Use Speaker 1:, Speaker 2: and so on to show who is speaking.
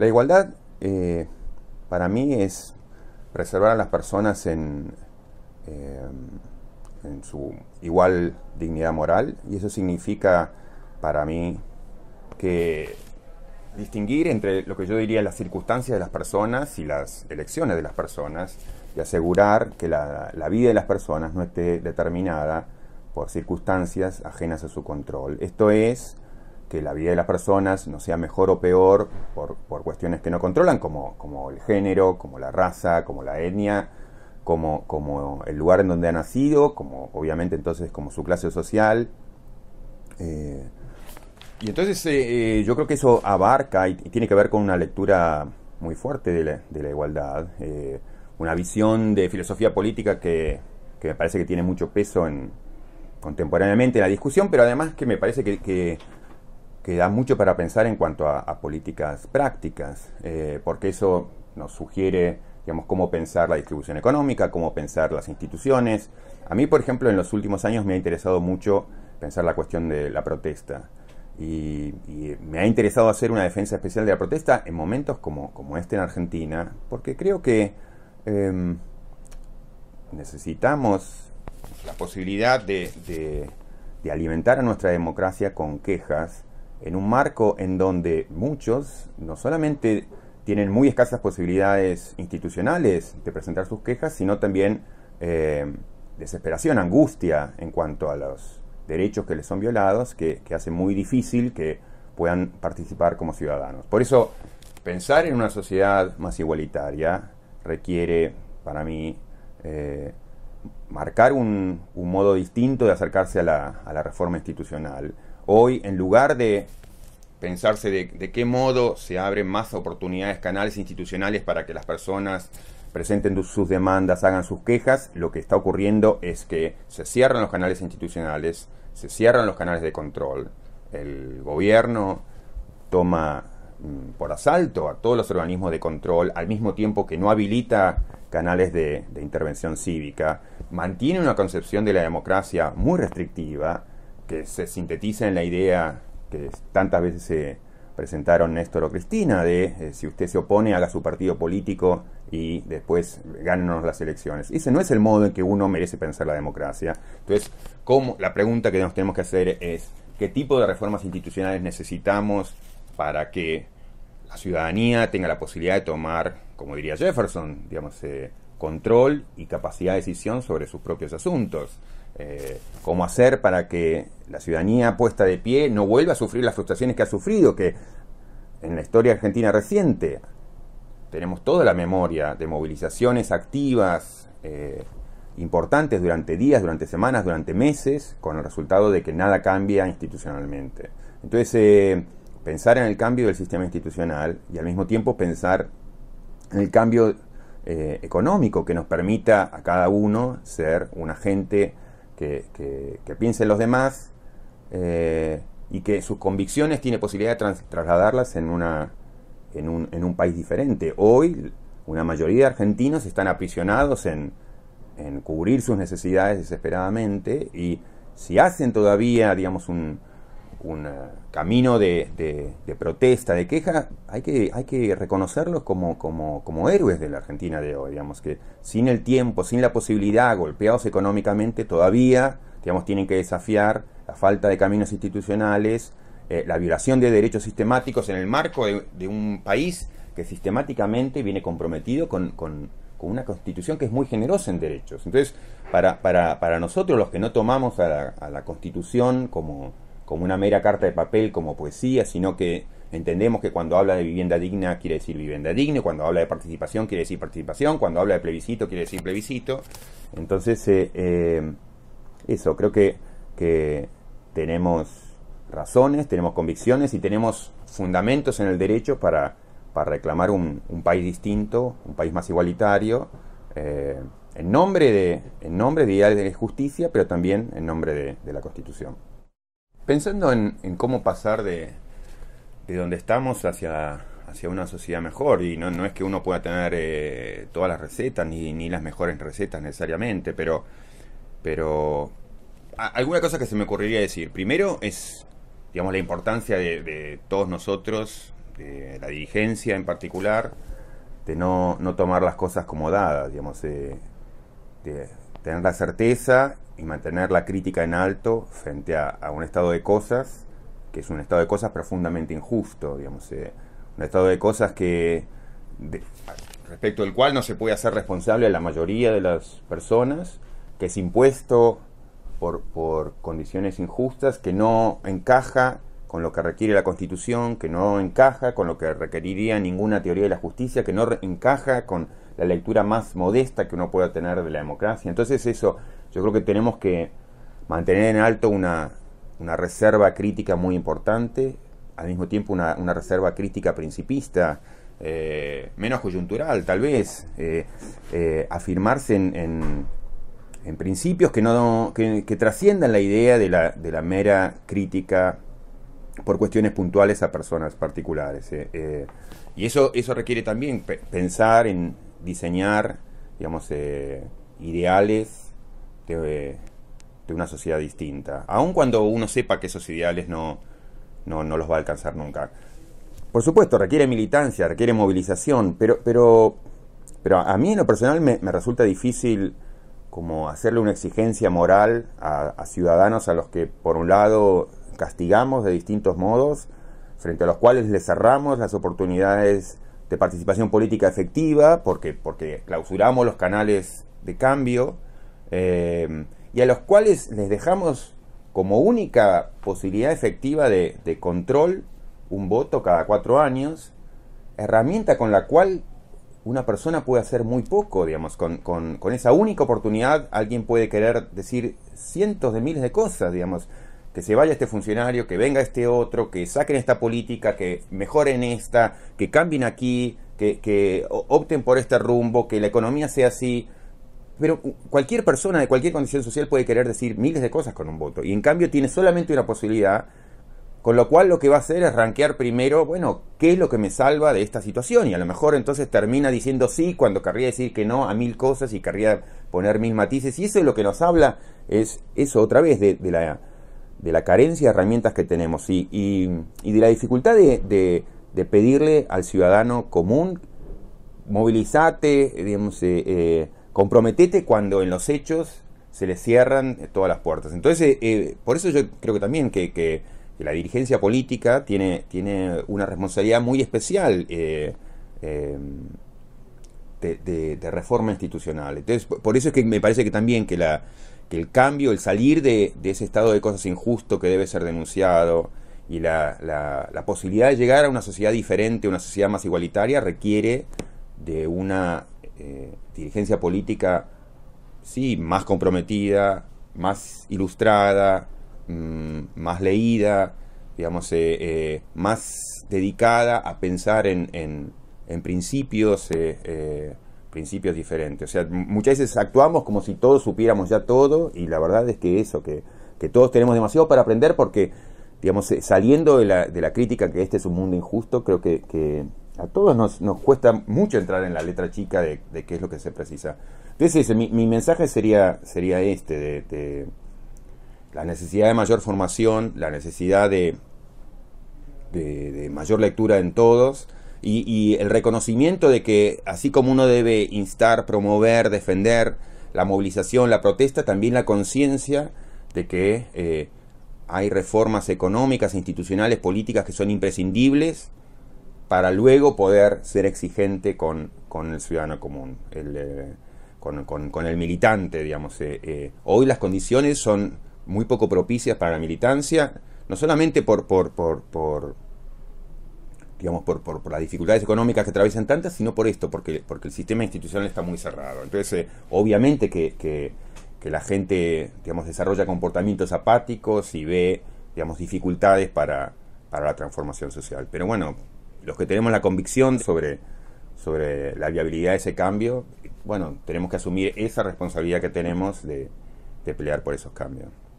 Speaker 1: La igualdad eh, para mí es preservar a las personas eh, en, su igual dignidad moral y eso significa para mí que distinguir entre lo que yo diría las circunstancias de las personas y las elecciones de las personas y asegurar que la, la, vida de las personas no esté determinada por circunstancias ajenas a su control. Esto es que la vida de las personas no sea mejor o peor por, cuestiones que no controlan, como, como, el género, como la raza, como la etnia, como, como, el lugar en donde ha nacido, como obviamente entonces como su clase social. Eh, y entonces eh, eh, yo creo que eso abarca y, tiene que ver con una lectura muy fuerte de la, igualdad, una visión de filosofía política que, que me parece que tiene mucho peso en, contemporáneamente en la discusión, pero además que me parece que que da mucho para pensar en cuanto a, políticas prácticas, eh, porque eso nos sugiere, digamos, cómo pensar la distribución económica, cómo pensar las instituciones. A mí, por ejemplo, en los últimos años me ha interesado mucho pensar la cuestión de la protesta. Y, me ha interesado hacer una defensa especial de la protesta en momentos como, este en Argentina, porque creo que em, necesitamos la posibilidad de alimentar a nuestra democracia con quejas en un marco en donde muchos no solamente tienen muy escasas posibilidades institucionales de presentar sus quejas, sino también eh, desesperación, angustia en cuanto a los derechos que les son violados, que, que hace muy difícil que puedan participar como ciudadanos. Por eso, pensar en una sociedad más igualitaria requiere, para mí, eh, marcar un, modo distinto de acercarse a la reforma institucional Hoy, en lugar de pensarse de, qué modo se abren más oportunidades, canales institucionales para que las personas presenten sus demandas, hagan sus quejas, lo que está ocurriendo es que se cierran los canales institucionales, se cierran los canales de control. El gobierno toma mm, por asalto a todos los organismos de control, al mismo tiempo que no habilita canales de intervención cívica, mantiene una concepción de la democracia muy restrictiva, que se sintetiza en la idea que tantas veces se presentaron Néstor o Cristina de eh, si usted se opone haga su partido político y después gánenos las elecciones. Ese no es el modo en que uno merece pensar la democracia. Entonces, como la pregunta que nos tenemos que hacer es qué tipo de reformas institucionales necesitamos para que la ciudadanía tenga la posibilidad de tomar, como diría Jefferson, digamos, eh, control y capacidad de decisión sobre sus propios asuntos. Eh, cómo hacer para que la ciudadanía puesta de pie no vuelva a sufrir las frustraciones que ha sufrido, que en la historia argentina reciente tenemos toda la memoria de movilizaciones activas eh, importantes durante días, durante semanas, durante meses, con el resultado de que nada cambia institucionalmente. Entonces, eh, pensar en el cambio del sistema institucional y al mismo tiempo pensar en el cambio eh, económico que nos permita a cada uno ser un agente que, que, piense en los demás eh, y que sus convicciones tiene posibilidad de trasladarlas en, una, en, un, en un país diferente. Hoy una mayoría de argentinos están aprisionados en, en cubrir sus necesidades desesperadamente y si hacen todavía, digamos, un, un eh, camino de, protesta, de queja, hay que, hay que reconocerlos como, héroes de la Argentina de hoy, digamos que sin el tiempo, sin la posibilidad, golpeados económicamente, todavía digamos, tienen que desafiar la falta de caminos institucionales, eh, la violación de derechos sistemáticos en el marco de, un país que sistemáticamente viene comprometido con, una constitución que es muy generosa en derechos. Entonces, para, para, para nosotros los que no tomamos a la constitución como como una mera carta de papel, como poesía, sino que entendemos que cuando habla de vivienda digna quiere decir vivienda digna, cuando habla de participación quiere decir participación, cuando habla de plebiscito quiere decir plebiscito. Entonces, eh, eh, eso, creo que, que tenemos razones, tenemos convicciones y tenemos fundamentos en el derecho para, reclamar un, país distinto, un país más igualitario, eh, en, nombre de, en nombre de justicia, pero también en nombre de la Constitución. Pensando en, cómo pasar de, de, donde estamos hacia, hacia una sociedad mejor, y no, no es que uno pueda tener eh, todas las recetas, ni, ni las mejores recetas necesariamente, pero, pero alguna cosa que se me ocurriría decir. Primero es, digamos, la importancia de, todos nosotros, de la dirigencia en particular, de no, no tomar las cosas como dadas, digamos, eh, de tener la certeza y mantener la crítica en alto frente a, un estado de cosas que es un estado de cosas profundamente injusto, digamos, eh, un estado de cosas que respecto del cual no se puede hacer responsable a la mayoría de las personas, que es impuesto por, por condiciones injustas, que no encaja con lo que requiere la Constitución, que no encaja con lo que requeriría ninguna teoría de la justicia, que no encaja con la lectura más modesta que uno pueda tener de la democracia. Entonces eso, yo creo que tenemos que mantener en alto una, reserva crítica muy importante, al mismo tiempo una, reserva crítica principista, eh, menos coyuntural tal vez, eh, eh, afirmarse en, en, principios que, no, que, que trasciendan la idea de la, de la, mera crítica por cuestiones puntuales a personas particulares. y eso, eso requiere también pensar en, diseñar, digamos, eh, ideales de, una sociedad distinta. Aun cuando uno sepa que esos ideales no, no, los va a alcanzar nunca. Por supuesto, requiere militancia, requiere movilización, pero, pero, pero a mí en lo personal me, resulta difícil como hacerle una exigencia moral a, a, ciudadanos a los que por un lado castigamos de distintos modos, frente a los cuales les cerramos las oportunidades de participación política efectiva, porque, porque clausuramos los canales de cambio, eh, y a los cuales les dejamos como única posibilidad efectiva de, control un voto cada cuatro años, herramienta con la cual una persona puede hacer muy poco, digamos, con, con, con, esa única oportunidad alguien puede querer decir cientos de miles de cosas, digamos que se vaya este funcionario, que venga este otro, que saquen esta política, que mejoren esta, que cambien aquí, que, opten por este rumbo, que la economía sea así. Pero cualquier persona de cualquier condición social puede querer decir miles de cosas con un voto. Y en cambio tiene solamente una posibilidad, con lo cual lo que va a hacer es rankear primero, bueno, ¿qué es lo que me salva de esta situación? Y a lo mejor entonces termina diciendo sí cuando querría decir que no a mil cosas y querría poner mil matices. Y eso es lo que nos habla, es eso otra vez de la de la carencia de herramientas que tenemos y, y, y de la dificultad de, pedirle al ciudadano común, movilizate, digamos, eh, eh, comprometete cuando en los hechos se le cierran todas las puertas. Entonces, eh, por eso yo creo que también que, que, la dirigencia política tiene, tiene una responsabilidad muy especial de, reforma institucional. Entonces, por eso es que me parece que también que, la, el cambio, el salir de, ese estado de cosas injusto que debe ser denunciado y la, posibilidad de llegar a una sociedad diferente, una sociedad más igualitaria, requiere de una eh, dirigencia política, sí, más comprometida, más ilustrada, mm, más leída, digamos, eh, eh, más dedicada a pensar en en principios, eh, eh, principios diferentes. O sea, muchas veces actuamos como si todos supiéramos ya todo y la verdad es que eso, que, que todos tenemos demasiado para aprender porque, digamos, eh, saliendo de la, de la, crítica que este es un mundo injusto, creo que, que a todos nos, nos, cuesta mucho entrar en la letra chica de, qué es lo que se precisa. Entonces, mi, mi mensaje sería, sería este, de, de, la necesidad de mayor formación, la necesidad de, de mayor lectura en todos, y, el reconocimiento de que así como uno debe instar, promover, defender la movilización, la protesta, también la conciencia de que eh, hay reformas económicas, institucionales, políticas que son imprescindibles para luego poder ser exigente con, el ciudadano común, el, eh, con, el militante, digamos. Eh, Hoy las condiciones son muy poco propicias para la militancia, no solamente por, por, por digamos, por, las dificultades económicas que atraviesan tantas, sino por esto, porque, el sistema institucional está muy cerrado. Entonces, eh, obviamente que, la gente, digamos, desarrolla comportamientos apáticos y ve, digamos, dificultades para, la transformación social. Pero bueno, los que tenemos la convicción sobre, la viabilidad de ese cambio, bueno, tenemos que asumir esa responsabilidad que tenemos de pelear por esos cambios.